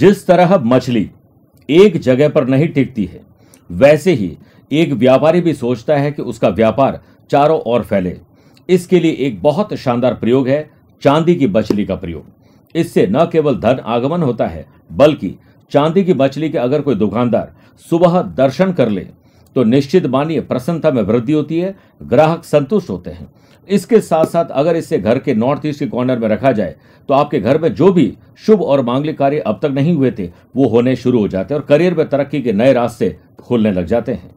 जिस तरह मछली एक जगह पर नहीं टिकती है वैसे ही एक व्यापारी भी सोचता है कि उसका व्यापार चारों ओर फैले इसके लिए एक बहुत शानदार प्रयोग है चांदी की मछली का प्रयोग इससे न केवल धन आगमन होता है बल्कि चांदी की मछली के अगर कोई दुकानदार सुबह दर्शन कर ले तो निश्चित मानिए प्रसन्नता में वृद्धि होती है ग्राहक संतुष्ट होते हैं इसके साथ साथ अगर इसे घर के नॉर्थ ईस्ट के कॉर्नर में रखा जाए तो आपके घर में जो भी शुभ और मांगलिक कार्य अब तक नहीं हुए थे वो होने शुरू हो जाते हैं और करियर में तरक्की के नए रास्ते खोलने लग जाते हैं